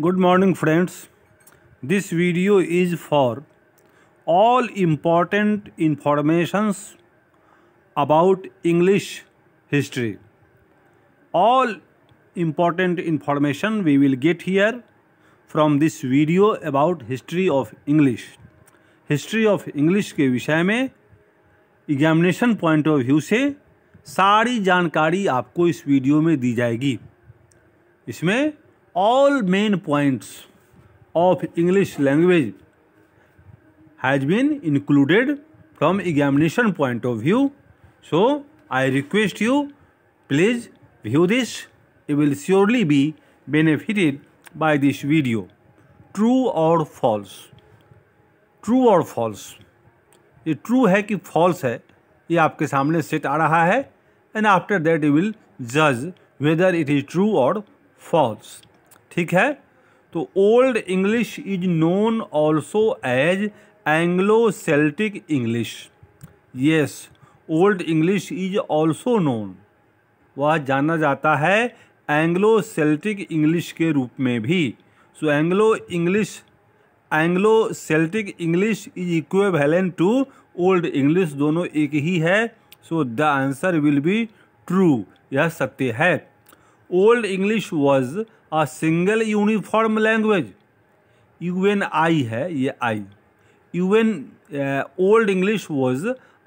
Good morning friends this video is for all important informations about English history all important information we will get here from this video about history of English history of English के विषय में examination point of view से सारी जानकारी आपको इस video में दी जाएगी इसमें all main points of English language has been included from examination point of view. So, I request you please view this. You will surely be benefited by this video. True or false? True or false? ये true है कि false है ये आपके सामने set आ रहा है and after that you will जज वेदर इट इज़ ट्रू और फॉल्स ठीक है तो old English is known also as Anglo Celtic English yes old English is also known वह जाना जाता है एंग्लो सेल्टिक इंग्लिश के रूप में भी so Anglo English Anglo Celtic English is equivalent to old English दोनों एक ही है so the answer will be true यह सत्य है old English was a single uniform language U N I है ये I U N old English was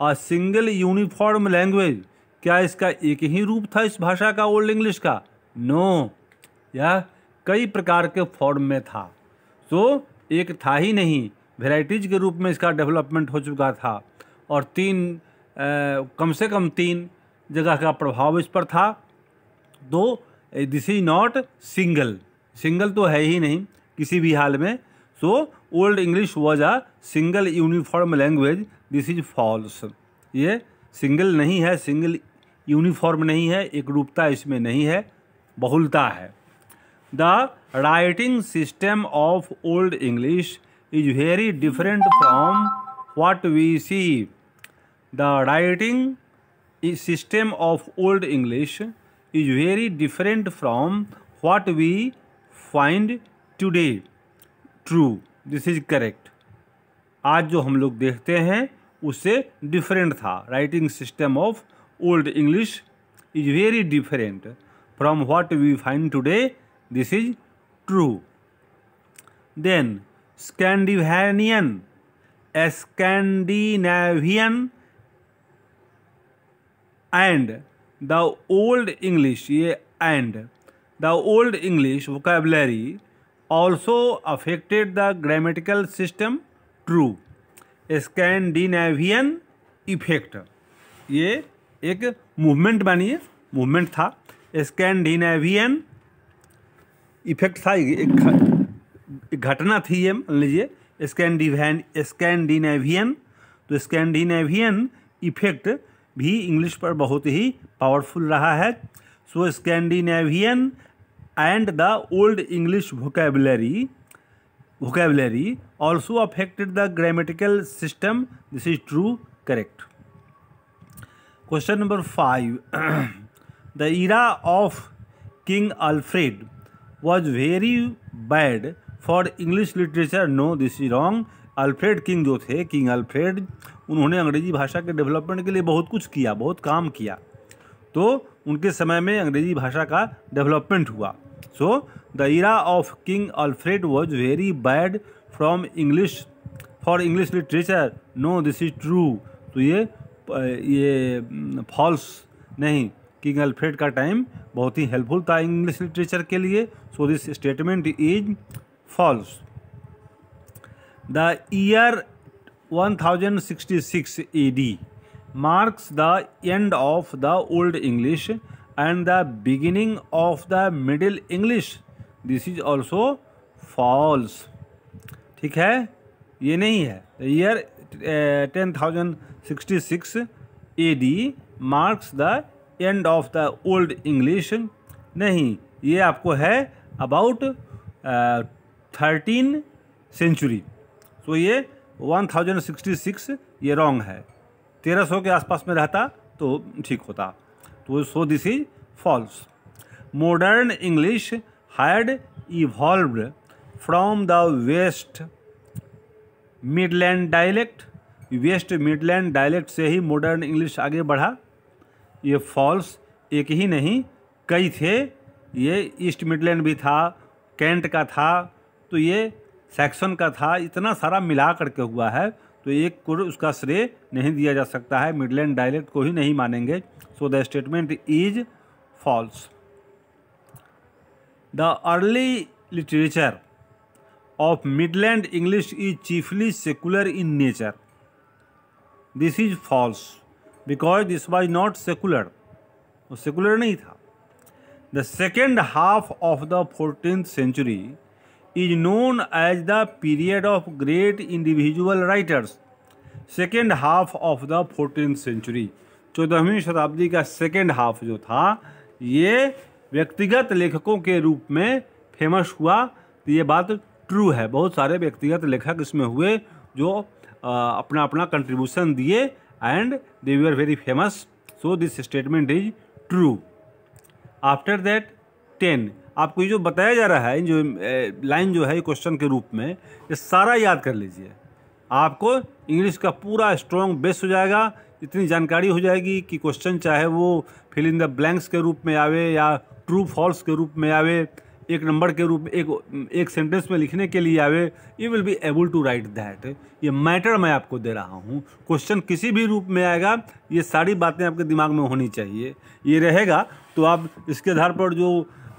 a single uniform language क्या इसका एक ही रूप था इस भाषा का ओल्ड इंग्लिश का नो no. यह कई प्रकार के फॉर्म में था तो एक था ही नहीं वेराइटीज़ के रूप में इसका डेवलपमेंट हो चुका था और तीन आ, uh, कम से कम तीन जगह का प्रभाव इस पर था तो this is not single single तो है ही नहीं किसी भी हाल में so old English was a single uniform language this is false ये सिंगल नहीं है सिंगल यूनिफॉर्म नहीं है एक रूपता इसमें नहीं है बहुलता है the writing system of old English is very different from what we see the writing system of old English is very different from what we find today true this is correct आज जो हम लोग देखते हैं उससे different था writing system of old English is very different from what we find today this is true then Scandinavian Scandinavian and the old English ये and the old English vocabulary also affected the grammatical system true Scandinavian effect ये एक movement मानिए movement था Scandinavian effect था एक घटना थी ये मान लीजिए स्कैंडिवैन स्कैंडिनेवियन तो स्कैंडिनेवियन इफेक्ट भी इंग्लिश पर बहुत ही पावरफुल रहा है so Scandinavian and the old English vocabulary vocabulary also affected the grammatical system this is true correct question number five the era of king Alfred was very bad for English literature no this is wrong Alfred king जो थे king Alfred उन्होंने अंग्रेजी भाषा के development के लिए बहुत कुछ किया बहुत काम किया तो उनके समय में अंग्रेजी भाषा का डेवलपमेंट हुआ so the era of king Alfred was very bad from English for English literature no this is true तो ये ये फॉल्स mm, नहीं किंग अल्फ्रेड का टाइम बहुत ही हेल्पफुल था इंग्लिश लिटरेचर के लिए so this statement is false the year 1066 AD marks the end of the Old English and the beginning of the Middle English. This is also false. ठीक है ये नहीं है year ten thousand sixty six A D marks the end of the old English नहीं ये आपको है about thirteen century तो ये 1066 ये रॉन्ग है 1300 के आसपास में रहता तो ठीक होता तो so this is false modern English had evolve from the West Midland dialect West Midland dialect से ही मॉडर्न इंग्लिश आगे बढ़ा ये फॉल्स एक ही नहीं कई थे ये ईस्ट मिडलैंड भी था कैंट का था तो ये सेक्शन का था इतना सारा मिला करके हुआ है तो एक को उसका श्रेय नहीं दिया जा सकता है मिडलैंड डायलेक्ट को ही नहीं मानेंगे so the statement is false the early literature of Midland English is chiefly secular in nature this is false because this was not secular वो सेकुलर नहीं था the second half of the fourteen century is known as the period of great individual writers second half of the fourteen century चौदहवीं शताब्दी का second half जो था ये व्यक्तिगत लेखकों के रूप में फेमस हुआ तो ये बात ट्रू है बहुत सारे व्यक्तिगत लेखक इसमें हुए जो आ, अपना अपना कंट्रीब्यूशन दिए and they we are very famous so this statement is true after that ten आपको ये जो बताया जा रहा है जो लाइन जो है क्वेश्चन के रूप में ये सारा याद कर लीजिए आपको इंग्लिश का पूरा स्ट्रॉन्ग बेस हो जाएगा इतनी जानकारी हो जाएगी कि क्वेश्चन चाहे वो फिल इन द ब्लैंक्स के रूप में आवे या ट्रू फॉल्स के रूप में आवे एक नंबर के रूप में एक एक सेंटेंस में लिखने के लिए आवे you will be able to write that ये मैटर मैं आपको दे रहा हूँ क्वेश्चन किसी भी रूप में आएगा ये सारी बातें आपके दिमाग में होनी चाहिए ये रहेगा तो आप इसके आधार पर जो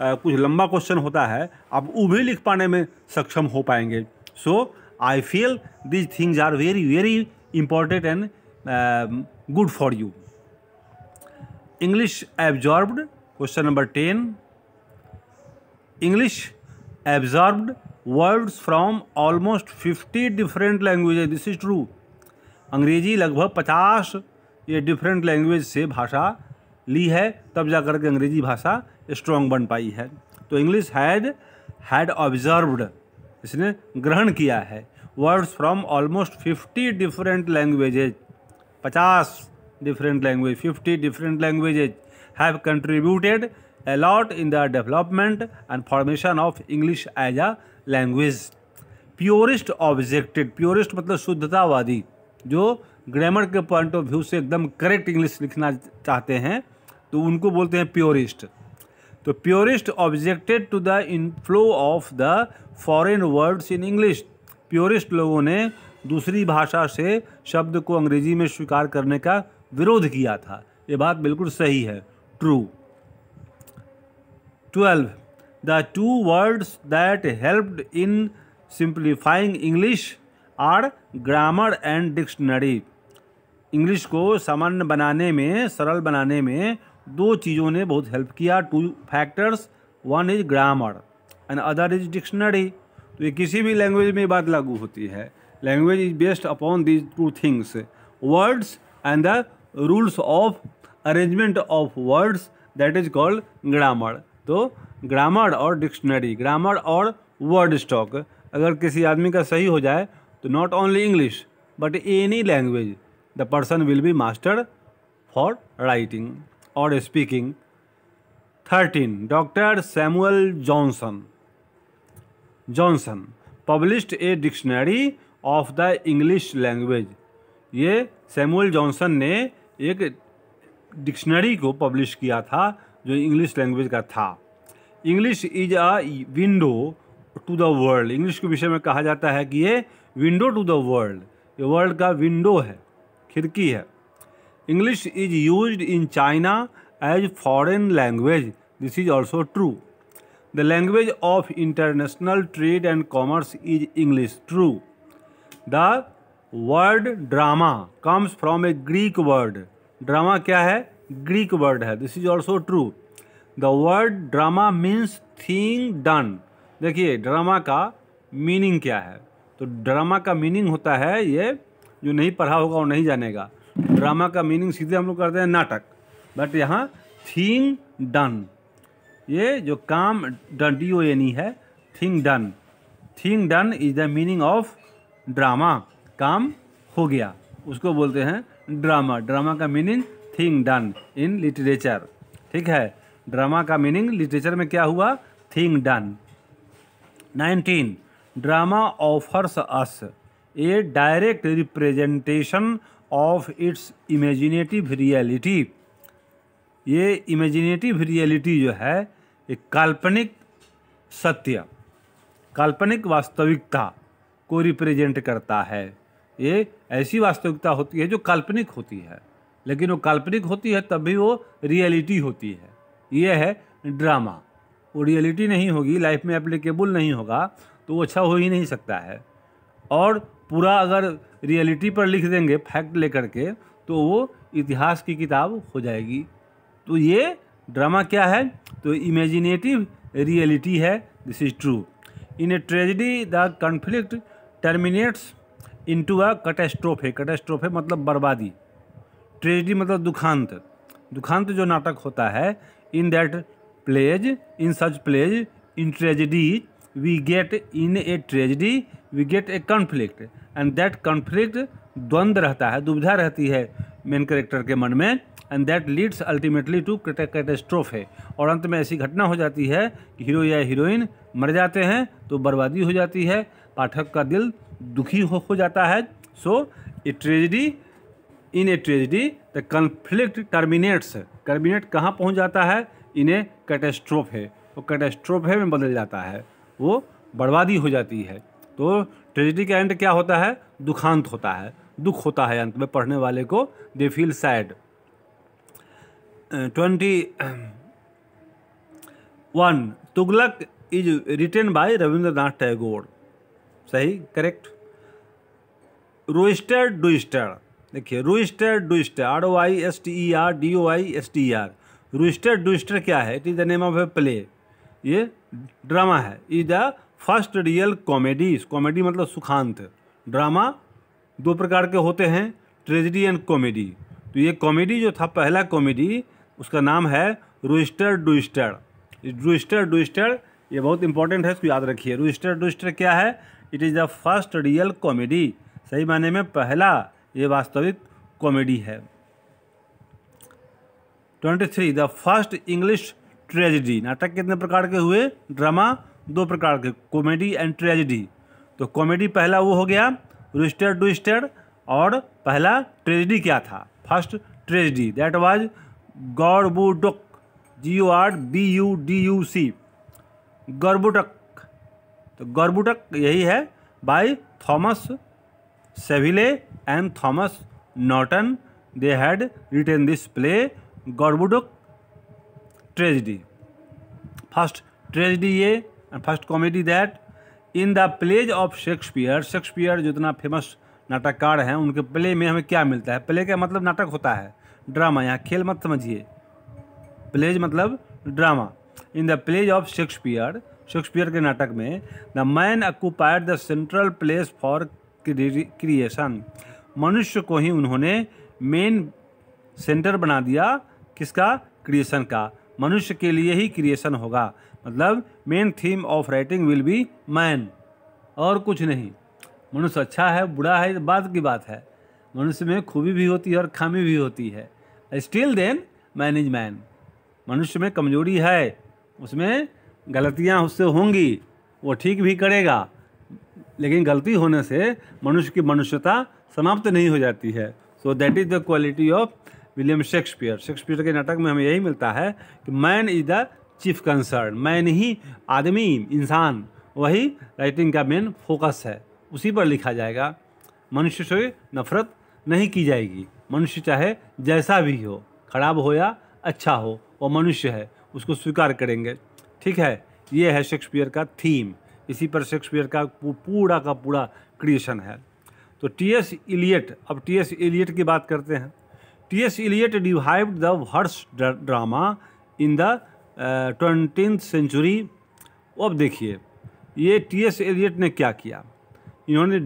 कुछ लंबा क्वेश्चन होता है आप वो भी लिख पाने में सक्षम हो पाएंगे so I feel these things are very very important and good for you English absorbed question number ten English absorbed words from almost fifty different language this is true अंग्रेजी लगभग पचास ये डिफरेंट लैंग्वेज से भाषा ली है तब जाकर के अंग्रेजी भाषा स्ट्रॉन्ग बन पाई है तो इंग्लिश हैड हैड ऑब्जर्व्ड इसने ग्रहण किया है words from almost fifty different languages पचास different language fifty different languages have contributed a lot in the development and formation of English as a language purist objected purist मतलब शुद्धतावादी जो grammar के point of view से एकदम correct English लिखना चाहते हैं तो उनको बोलते हैं प्योरिस्ट तो purist objected to the inflow of the foreign words in English purist लोगों ने दूसरी भाषा से शब्द को अंग्रेजी में स्वीकार करने का विरोध किया था ये बात बिल्कुल सही है true twelve the two words that helped in simplifying English are grammar and dictionary English को सामान्य बनाने में सरल बनाने में दो चीज़ों ने बहुत हेल्प किया two factors one is grammar and other is dictionary तो ये किसी भी लैंग्वेज में बात लागू होती है language is based upon these two things words and the rules of arrangement of words that is called grammar तो ग्रामर और डिक्शनरी ग्रामर और वर्ड स्टॉक अगर किसी आदमी का सही हो जाए तो not only English but any language the person will be master for writing और speaking thirteen doctor Samuel Johnson Johnson published a dictionary of the English language ये सैमुअल जॉनसन ने एक डिक्शनरी को पब्लिश किया था जो इंग्लिश लैंग्वेज का था English is a window to the world English के विषय में कहा जाता है कि ये विंडो टू द वर्ल्ड ये वर्ल्ड का विंडो है खिड़की है English is used in China as foreign language. This is also true. The language of international trade and commerce is English. True. The word drama comes from a Greek word. Drama क्या है Greek word है This is also true. The word drama means thing done. देखिए drama का meaning क्या है तो drama का meaning होता है ये जो नहीं पढ़ा होगा वो नहीं जानेगा ड्रामा का मीनिंग सीधे हम लोग करते हैं नाटक बट यहाँ थिंग डन ये जो काम डन डी ओ एनी है thing done thing done is the meaning of drama काम हो गया उसको बोलते हैं ड्रामा ड्रामा का meaning thing done in literature ठीक है ड्रामा का मीनिंग लिटरेचर में क्या हुआ thing done nineteen drama offers us a direct representation of its imaginative reality ये इमेजिनेटिव रियलिटी जो है एक काल्पनिक सत्य काल्पनिक वास्तविकता को रिप्रेजेंट करता है ये ऐसी वास्तविकता होती है जो काल्पनिक होती है लेकिन वो काल्पनिक होती है तब भी वो रियलिटी होती है ये है ड्रामा वो रियलिटी नहीं होगी लाइफ में एप्लीकेबल नहीं होगा तो वो अच्छा हो ही नहीं सकता है और पूरा अगर रियलिटी पर लिख देंगे फैक्ट लेकर के तो वो इतिहास की किताब हो जाएगी तो ये ड्रामा क्या है तो इमेजिनेटिव रियलिटी है this is true in a tragedy the conflict terminates into a catastrophe catastrophe मतलब बर्बादी ट्रेजिडी मतलब दुखांत दुखांत जो नाटक होता है in that plays in such plays in tragedy we get in a tragedy we get a conflict and that conflict द्वंद्व रहता है दुविधा रहती है मेन करेक्टर के मन में and that leads ultimately to catastrophe है और अंत में ऐसी घटना हो जाती है कि हीरो या हीरोइन मर जाते हैं तो बर्बादी हो जाती है पाठक का दिल दुखी हो, हो जाता है so a tragedy in a tragedy the conflict terminates terminate कहाँ पहुँच जाता है इन ए कैटेस्ट्रोफ है और कैटेस्ट्रोफे में बदल जाता है वो बर्बादी हो जाती है तो ट्रेजिडी का एंड क्या होता है दुखांत होता है दुख होता है अंत में पढ़ने वाले को they feel sad twenty one Tughlaq is written by Rabindranath Tagore सही करेक्ट रोइस्टर डुइस्टर देखिए Roister Doister R O I S T E R D O I S T R Roister Doister क्या है it is the name of a play ये drama है is the first real comedy comedy मतलब सुखांत drama दो प्रकार के होते हैं ट्रेजिडी एंड कॉमेडी तो ये कॉमेडी जो था पहला कॉमेडी उसका नाम है रोइस्टर डुइस्टर डुइस्टर डुइस्टर ये बहुत इंपॉर्टेंट है इसको याद रखिए रोइस्टर डुइस्टर क्या है it is the first real comedy सही मायने में पहला ये वास्तविक कॉमेडी है twenty three the first English tragedy नाटक कितने प्रकार के हुए ड्रामा दो प्रकार के कॉमेडी एंड ट्रेजिडी तो कॉमेडी पहला वो हो गया रुस्टर डू और पहला ट्रेजिडी क्या था first tragedy that was Gorboduc G O R B U D U C Gorboduc तो गौरबुटक यही है by Thomas Sackville and Thomas Norton they had written this play Gorboduc tragedy first tragedy ये and first comedy that in the plays of Shakespeare Shakespeare जितना famous नाटककार हैं उनके play में हमें क्या मिलता है प्ले का मतलब नाटक होता है ड्रामा यहाँ खेल मत समझिए प्लेज मतलब drama in the plays of Shakespeare Shakespeare के नाटक में the man occupied the central place for creation मनुष्य को ही उन्होंने मेन सेंटर बना दिया किसका क्रिएशन का मनुष्य के लिए ही क्रिएशन होगा मतलब main theme of writing will be man और कुछ नहीं मनुष्य अच्छा है बुरा है बाद की बात है मनुष्य में खूबी भी होती है और खामी भी होती है still then man is man मनुष्य में कमजोरी है उसमें गलतियाँ उससे होंगी वो ठीक भी करेगा लेकिन गलती होने से मनुष्य की मनुष्यता समाप्त नहीं हो जाती है so that is the quality of William Shakespeare Shakespeare के नाटक में हमें यही मिलता है कि man is the chief concern man ही आदमी इंसान वही राइटिंग का मेन फोकस है उसी पर लिखा जाएगा मनुष्य से नफरत नहीं की जाएगी मनुष्य चाहे जैसा भी हो खराब हो या अच्छा हो वो मनुष्य है उसको स्वीकार करेंगे ठीक है ये है शेक्सपियर का थीम इसी पर शेक्सपियर का पूरा का पूरा क्रिएशन है तो टी एस इलियट अब टी एस इलियट की बात करते हैं T S Eliot revive the harsh drama in the twenty century अब देखिए ये टी एस एलियट ने क्या किया इन्होंने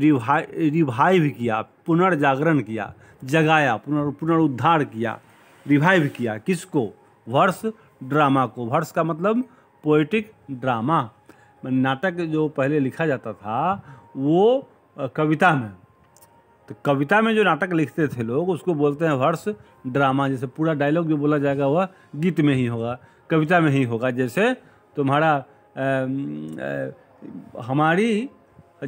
रिवाइव किया पुनर्जागरण किया जगाया पुनर् पुनरुद्धार किया रिवाइव किया किसको वर्ष ड्रामा को वर्ष का मतलब पोइटिक ड्रामा नाटक जो पहले लिखा जाता था वो कविता में तो कविता में जो नाटक लिखते थे लोग उसको बोलते हैं वर्ष ड्रामा जैसे पूरा डायलॉग जो बोला जाएगा वह गीत में ही होगा कविता में ही होगा जैसे तुम्हारा आ, आ, हमारी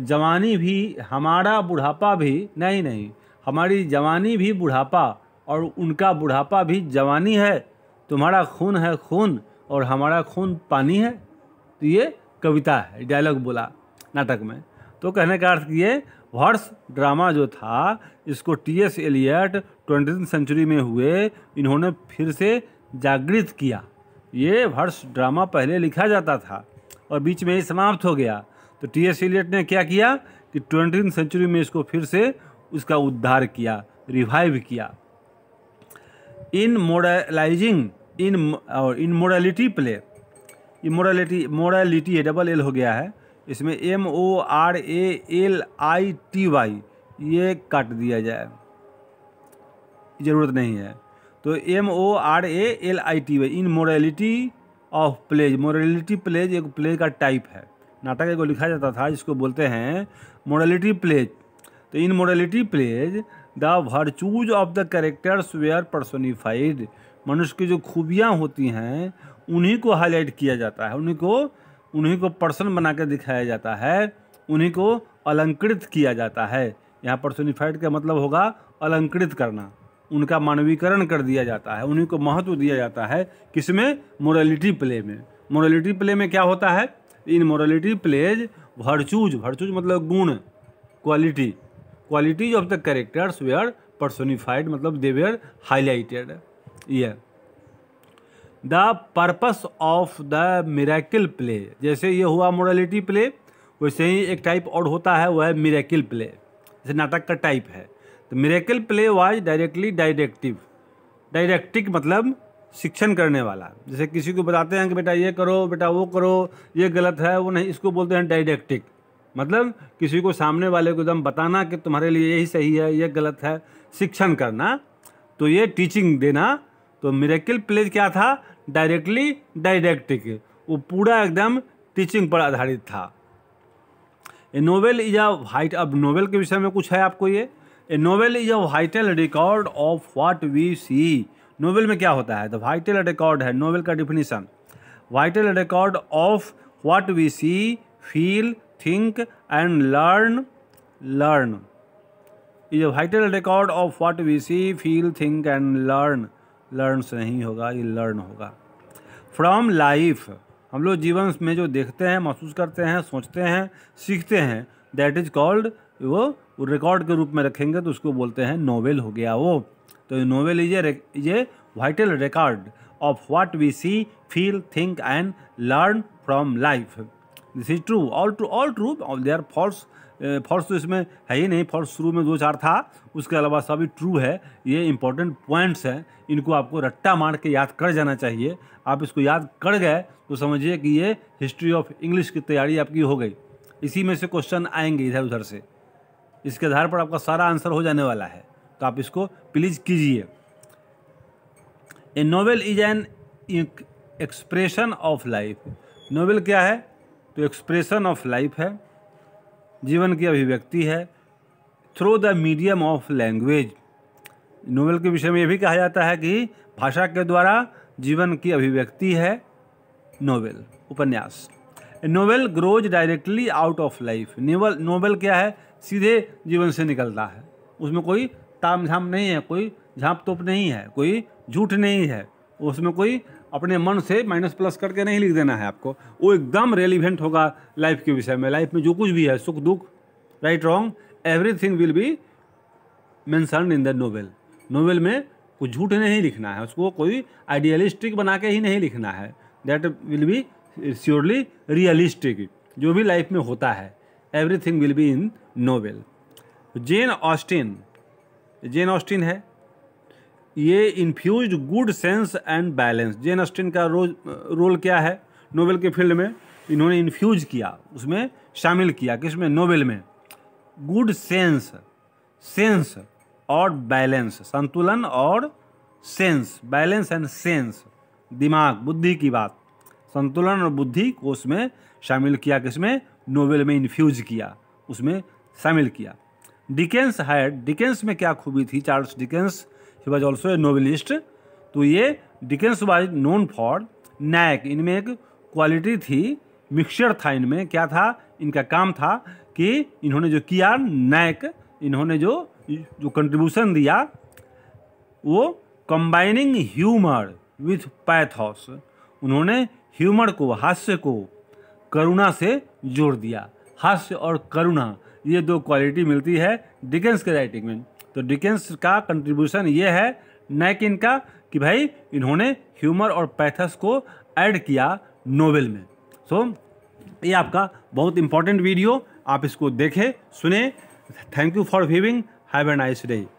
जवानी भी हमारा बुढ़ापा भी नहीं नहीं हमारी जवानी भी बुढ़ापा और उनका बुढ़ापा भी जवानी है तुम्हारा खून है खून और हमारा खून पानी है तो ये कविता है डायलॉग बोला नाटक में तो कहने का अर्थ ये वर्ष ड्रामा जो था इसको T S Eliot twenty century में हुए इन्होंने फिर से जागृत किया ये वर्ष ड्रामा पहले लिखा जाता था और बीच में ही समाप्त हो गया तो टी एस एलियट ने क्या किया कि ट्वेंटी सेंचुरी में इसको फिर से उसका उद्धार किया रिवाइव किया इन मोडलाइजिंग इन और in morality play immorality morality double L हो गया है इसमें M O R A L I T Y ये काट दिया जाए ज़रूरत नहीं है तो M O R A L I T Y in morality of plays morality plays एक प्ले का टाइप है नाटक एक लिखा जाता था जिसको बोलते हैं मोरलिटी प्लेज तो in morality plays the virtues of the characters were personified मनुष्य की जो खूबियाँ होती हैं उन्हीं को हाईलाइट किया जाता है उन्हीं को उन्हीं को पर्सन बना कर दिखाया जाता है उन्हीं को अलंकृत किया जाता है यहाँ पर्सोनिफाइड का मतलब होगा अलंकृत करना उनका मानवीकरण कर दिया जाता है उन्हीं को महत्व दिया जाता है किसमें मोरलिटी प्ले में मोरलिटी प्ले में क्या होता है in morality plays virtues virtues मतलब गुण quality qualities of the characters were personified मतलब दे वेयर हाईलाइटेड ये the purpose of the miracle play जैसे ये हुआ मोरलिटी प्ले वैसे ही एक टाइप और होता है वह है मिराकिल प्ले जैसे नाटक का टाइप है तो miracle play was directly directive didactic मतलब शिक्षण करने वाला जैसे किसी को बताते हैं कि बेटा ये करो बेटा वो करो ये गलत है वो नहीं इसको बोलते हैं डायरेक्टिक मतलब किसी को सामने वाले को एकदम बताना कि तुम्हारे लिए यही सही है ये गलत है शिक्षण करना तो ये टीचिंग देना तो मिरेकिल प्ले क्या था डायरेक्टली डायरेक्टिक वो पूरा एकदम टीचिंग पर आधारित था a novel is a white अब नोवेल के विषय में कुछ है आपको ये a novel is a vital record of what we see novel में क्या होता है तो वाइटल रिकॉर्ड है नोवेल का definition vital record of what we see feel think and learn learn is a vital record of what we see feel think and learn learn से नहीं होगा ये लर्न होगा फ्रॉम लाइफ हम लोग जीवन में जो देखते हैं महसूस करते हैं सोचते हैं सीखते हैं दैट इज़ कॉल्ड वो रिकॉर्ड के रूप में रखेंगे तो उसको बोलते हैं नोवेल हो गया वो तो novel is as a vital record of what we see feel think and learn from life this is true all true all true they are false false तो इसमें है ही नहीं फॉल्स शुरू में दो चार था उसके अलावा सभी ट्रू है ये इंपॉर्टेंट पॉइंट्स हैं इनको आपको रट्टा मार के याद कर जाना चाहिए आप इसको याद कर गए तो समझिए कि ये हिस्ट्री ऑफ इंग्लिश की तैयारी आपकी हो गई इसी में से क्वेश्चन आएंगे इधर उधर से इसके आधार पर आपका सारा आंसर हो जाने वाला है तो आप इसको प्लीज़ कीजिए a novel is an expression of life novel क्या है तो एक्सप्रेशन ऑफ लाइफ है जीवन की अभिव्यक्ति है through the medium of language novel के विषय में यह भी कहा जाता है कि भाषा के द्वारा जीवन की अभिव्यक्ति है नोवेल उपन्यास novel grows directly out of life novel novel क्या है सीधे जीवन से निकलता है उसमें कोई ताम झाम नहीं है कोई झाँप तोप नहीं है कोई झूठ नहीं है उसमें कोई अपने मन से माइनस प्लस करके नहीं लिख देना है आपको वो एकदम रेलिवेंट होगा लाइफ के विषय में लाइफ में जो कुछ भी है सुख दुख right wrong everything will be mentioned in the novel novel में कुछ झूठ नहीं लिखना है उसको कोई आइडियलिस्टिक बना के ही नहीं लिखना है that will be surely realistic जो भी लाइफ में होता है everything will be in novel Jane Austen Jane Austen है ये infuse good sense and balance Jane Austen का रोज रोल क्या है नोबेल के फील्ड में इन्होंने इन्फ्यूज किया उसमें शामिल किया किसमें नोबेल में गुड सेंस सेंस और बैलेंस संतुलन और सेंस बैलेंस एंड सेंस दिमाग बुद्धि की बात संतुलन और बुद्धि को उसमें शामिल किया किसमें नोबेल में इन्फ्यूज किया उसमें शामिल किया डिकेंस है डिकेंस में क्या खूबी थी Charles Dickens he was also a novelist तो ये Dickens was known for knack इनमें एक क्वालिटी थी मिक्सचर था इनमें क्या था इनका काम था कि इन्होंने जो किया नैक इन्होंने जो जो कंट्रीब्यूशन दिया वो कंबाइनिंग ह्यूमर विथ पैथॉस उन्होंने ह्यूमर को हास्य को करुणा से जोड़ दिया हास्य और करुणा ये दो क्वालिटी मिलती है डिकेंस के राइटिंग में तो डिकेंस का कंट्रीब्यूशन ये है न कि इनका कि भाई इन्होंने ह्यूमर और पैथस को ऐड किया नोवेल में सो so, ये आपका बहुत इंपॉर्टेंट वीडियो आप इसको देखें सुने thank you for viewing have a nice day